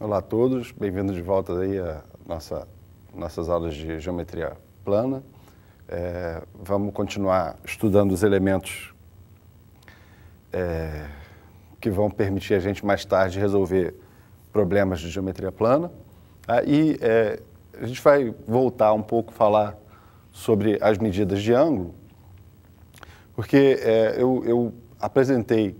Olá a todos, bem-vindos de volta aí a nossa, nossas aulas de geometria plana. É, vamos continuar estudando os elementos é, que vão permitir a gente mais tarde resolver problemas de geometria plana. Aí ah, é, a gente vai voltar um pouco falar sobre as medidas de ângulo, porque é, eu, eu, apresentei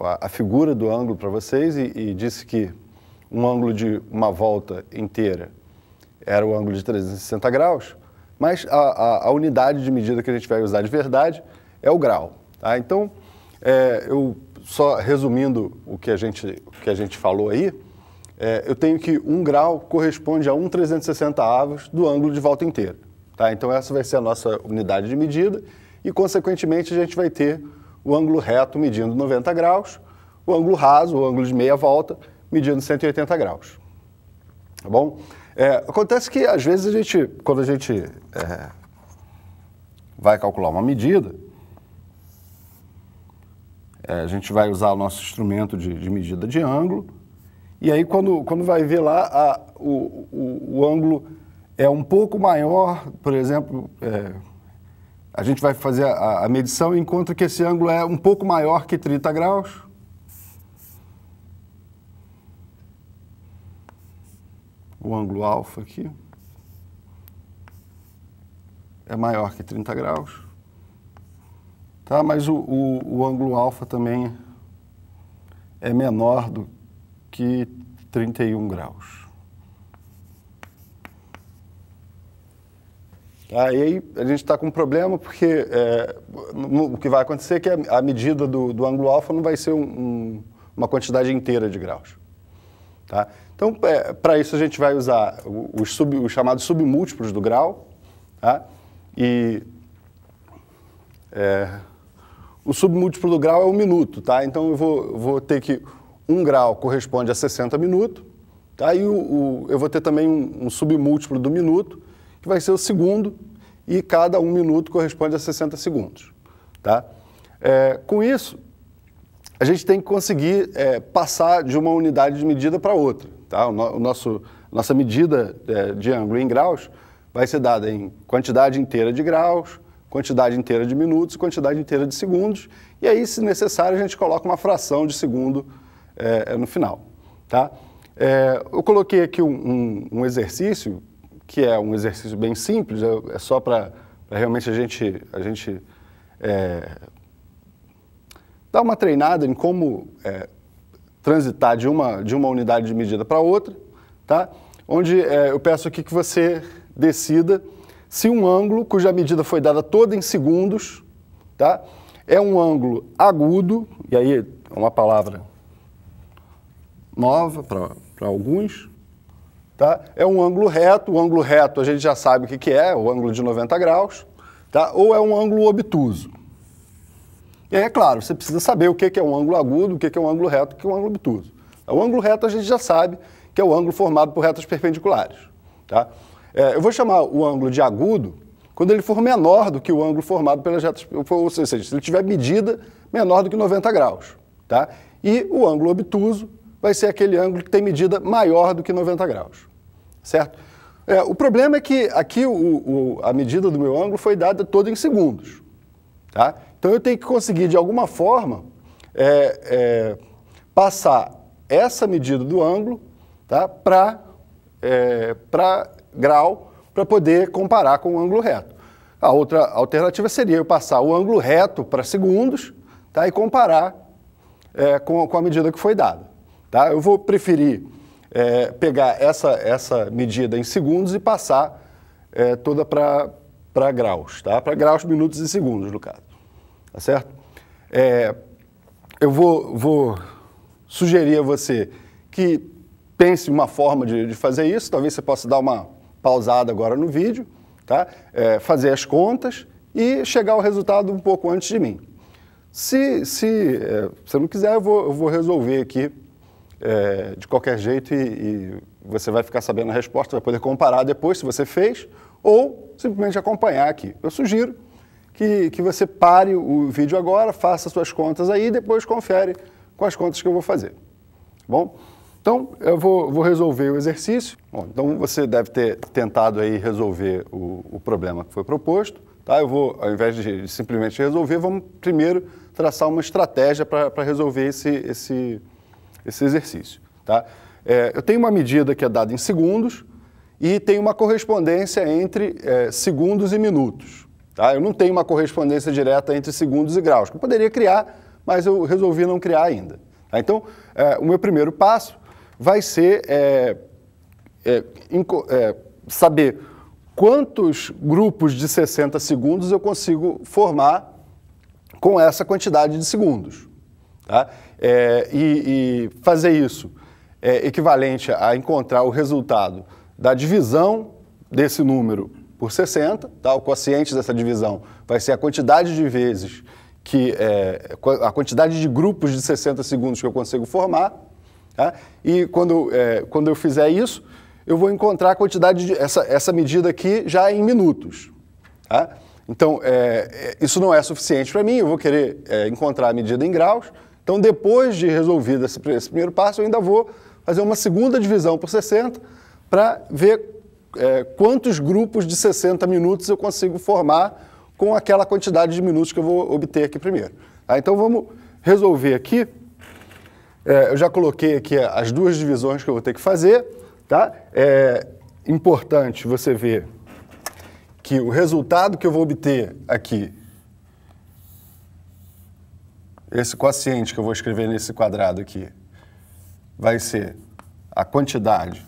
a, a, figura do ângulo para vocês e, e disse que um ângulo de uma volta inteira era o ângulo de 360 graus, mas a, a, a unidade de medida que a gente vai usar de verdade é o grau. Tá? Então, é, eu só resumindo o que a gente, o que a gente falou aí, é, eu tenho que um grau corresponde a 1 360 avos do ângulo de volta inteira. Tá? Então, essa vai ser a nossa unidade de medida e, consequentemente, a gente vai ter o ângulo reto medindo 90 graus, o ângulo raso, o ângulo de meia volta, medindo 180 graus. Tá bom? É, acontece que, às vezes, a gente, quando a gente é, vai calcular uma medida, é, a gente vai usar o nosso instrumento de, de, medida de ângulo, e aí, quando, quando vai ver lá, a, o, o, o, ângulo é um pouco maior, por exemplo, é, a gente vai fazer a, a medição e encontra que esse ângulo é um pouco maior que 30 graus, o ângulo alfa aqui é maior que 30 graus. Tá? Mas o, o, o ângulo alfa também é menor do que 31 graus. Tá? E aí a gente está com um problema porque é, no, o que vai acontecer é que a, a medida do, do ângulo alfa não vai ser um, um, uma quantidade inteira de graus. Tá? Então, é, para isso, a gente vai usar os, sub, os chamados submúltiplos do grau. Tá? E é, o submúltiplo do grau é um minuto. Tá? Então, eu vou, vou ter que um grau corresponde a 60 minutos. Tá? E o, o, eu vou ter também um, um submúltiplo do minuto, que vai ser o segundo, e cada um minuto corresponde a 60 segundos. Tá? É, com isso, a gente tem que conseguir é, passar de uma unidade de medida para outra. Tá? O, no, o nosso, nossa medida é, de ângulo em graus vai ser dada em quantidade inteira de graus, quantidade inteira de minutos, quantidade inteira de segundos, e aí, se necessário, a gente coloca uma fração de segundo é, é no final. Tá? É, eu coloquei aqui um, um, um, exercício, que é um exercício bem simples, é, é só para realmente a gente, a gente é, dar uma treinada em como é, transitar de uma, de uma unidade de medida para outra, tá? onde é, eu peço aqui que você decida se um ângulo cuja medida foi dada toda em segundos tá? é um ângulo agudo, e aí é uma palavra nova para alguns, tá? é um ângulo reto, o ângulo reto a gente já sabe o que, que é, o ângulo de 90 graus, tá? ou é um ângulo obtuso é claro, você precisa saber o que é um ângulo agudo, o que é um ângulo reto, o que é um ângulo obtuso. É, o ângulo reto a gente já sabe que é o ângulo formado por retas perpendiculares. Tá? É, eu vou chamar o ângulo de agudo quando ele for menor do que o ângulo formado pelas retas, ou seja, se ele tiver medida menor do que 90 graus. Tá? E o ângulo obtuso vai ser aquele ângulo que tem medida maior do que 90 graus. Certo? É, o problema é que aqui o, o, a medida do meu ângulo foi dada toda em segundos. Tá? Então eu tenho que conseguir, de alguma forma, é, é, passar essa medida do ângulo tá? para é, grau para poder comparar com o ângulo reto. A outra alternativa seria eu passar o ângulo reto para segundos tá? e comparar é, com, com a medida que foi dada. Tá? Eu vou preferir é, pegar essa, essa medida em segundos e passar é, toda para graus, tá? para graus, minutos e segundos, no caso tá certo? É, eu vou, vou sugerir a você que pense uma forma de, de, fazer isso, talvez você possa dar uma pausada agora no vídeo, tá? É, fazer as contas e chegar ao resultado um pouco antes de mim. Se, se é, você não quiser, eu vou, eu vou resolver aqui é, de qualquer jeito e, e, você vai ficar sabendo a resposta, vai poder comparar depois se você fez ou simplesmente acompanhar aqui. Eu sugiro que, que você pare o vídeo agora, faça suas contas aí e depois confere com as contas que eu vou fazer. Tá bom, então eu vou, vou resolver o exercício. Bom, então você deve ter tentado aí resolver o, o problema que foi proposto. Tá? Eu vou, ao invés de, simplesmente resolver, vamos primeiro traçar uma estratégia para resolver esse, esse, esse exercício. Tá? É, eu tenho uma medida que é dada em segundos e tem uma correspondência entre é, segundos e minutos. Tá? Eu não tenho uma correspondência direta entre segundos e graus, eu poderia criar, mas eu resolvi não criar ainda. Tá? Então, é, o meu primeiro passo vai ser é, é, é saber quantos grupos de 60 segundos eu consigo formar com essa quantidade de segundos. Tá? É, e, e, fazer isso é equivalente a encontrar o resultado da divisão desse número por 60, tá? o quociente dessa divisão vai ser a quantidade de vezes que é, a quantidade de grupos de 60 segundos que eu consigo formar, tá? e quando, é, quando eu fizer isso, eu vou encontrar a quantidade de essa, essa medida aqui já em minutos. Tá? Então, é, é isso não é suficiente para mim, eu vou querer é, encontrar a medida em graus, então depois de resolvido esse, esse primeiro passo, eu ainda vou fazer uma segunda divisão por 60 para ver é, quantos grupos de 60 minutos eu consigo formar com aquela quantidade de minutos que eu vou obter aqui primeiro. Tá? Então vamos resolver aqui. É, eu já coloquei aqui as duas divisões que eu vou ter que fazer. Tá? É importante você ver que o resultado que eu vou obter aqui, esse quociente que eu vou escrever nesse quadrado aqui, vai ser a quantidade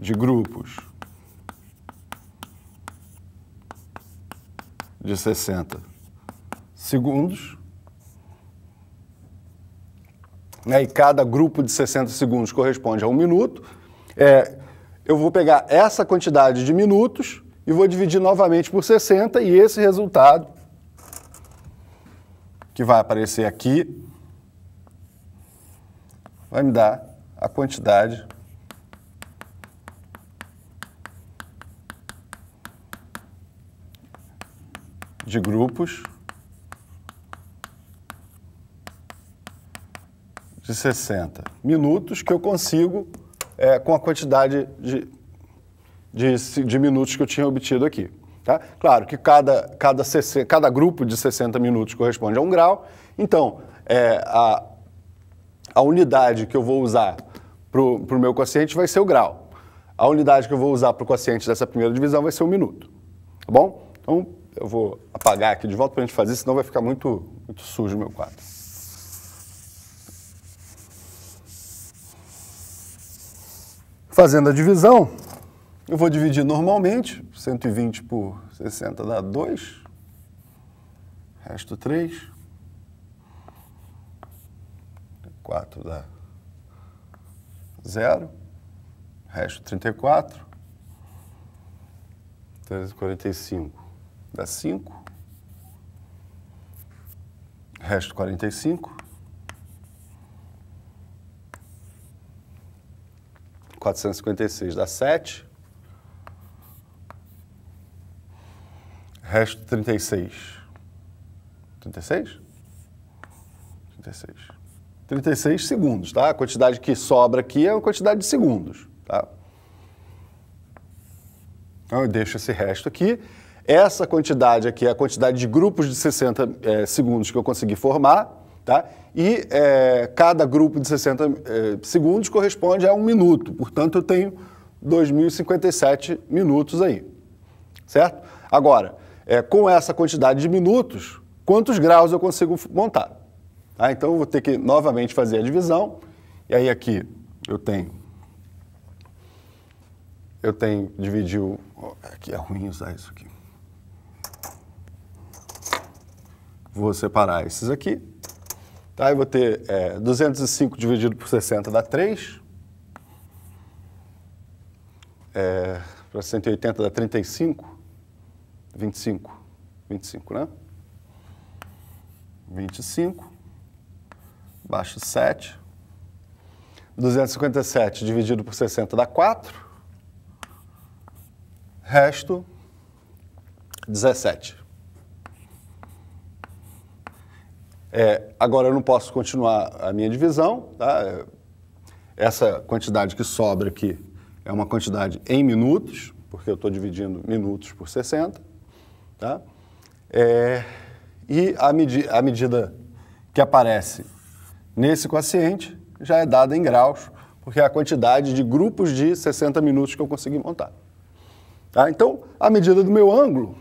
de grupos de 60 segundos. Né, e cada grupo de 60 segundos corresponde a um minuto. É, eu vou pegar essa quantidade de minutos e vou dividir novamente por 60 e esse resultado que vai aparecer aqui vai me dar a quantidade de grupos de 60 minutos que eu consigo é, com a quantidade de, de, de, minutos que eu tinha obtido aqui. Tá? Claro que cada, cada, cada grupo de 60 minutos corresponde a um grau, então é, a, a unidade que eu vou usar para o meu quociente vai ser o grau. A unidade que eu vou usar para o quociente dessa primeira divisão vai ser o um minuto. Tá bom? Então, eu vou apagar aqui de volta para a gente fazer, senão vai ficar muito, muito sujo o meu quadro. Fazendo a divisão, eu vou dividir normalmente, 120 por 60 dá 2, resto 3, 4 dá 0, resto 34, 345 dá 5, Resto 45. 456 dá 7. Resto 36. 36? 36. 36 segundos, tá? A quantidade que sobra aqui é a quantidade de segundos, tá? Então eu deixo esse resto aqui essa quantidade aqui é a quantidade de grupos de 60 é, eh, segundos que eu consegui formar, tá? E é, cada grupo de 60 é, eh, segundos corresponde a um minuto. Portanto, eu tenho 2.057 minutos aí, certo? Agora, com essa quantidade de minutos, quantos graus eu consigo montar? Ah, então, eu vou ter que novamente fazer a divisão. E aí aqui eu tenho eu tenho dividiu. Aqui é ruim usar isso aqui. Vou separar esses aqui. Tá, eu vou ter é, 205 dividido por 60 dá 3. É, Para 180 dá 35. 25. 25, né? 25. Baixo 7. 257 dividido por 60 dá 4. Resto, 17. É, agora, eu não posso continuar a minha divisão. Tá? É, essa quantidade que sobra aqui é uma quantidade em minutos, porque eu estou dividindo minutos por 60. Tá? É, e a, medi a medida que aparece nesse quociente já é dada em graus, porque é a quantidade de grupos de 60 minutos que eu consegui montar. Tá? Então, a medida do meu ângulo,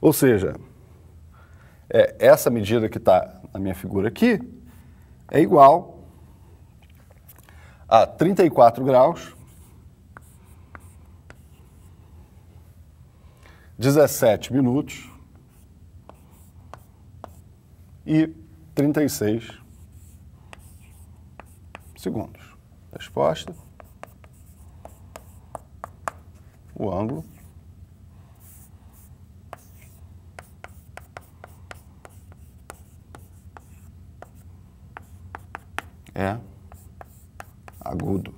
ou seja, é, essa medida que está na minha figura aqui é igual a 34 graus, 17 minutos e 36 segundos. Resposta: o ângulo é agudo.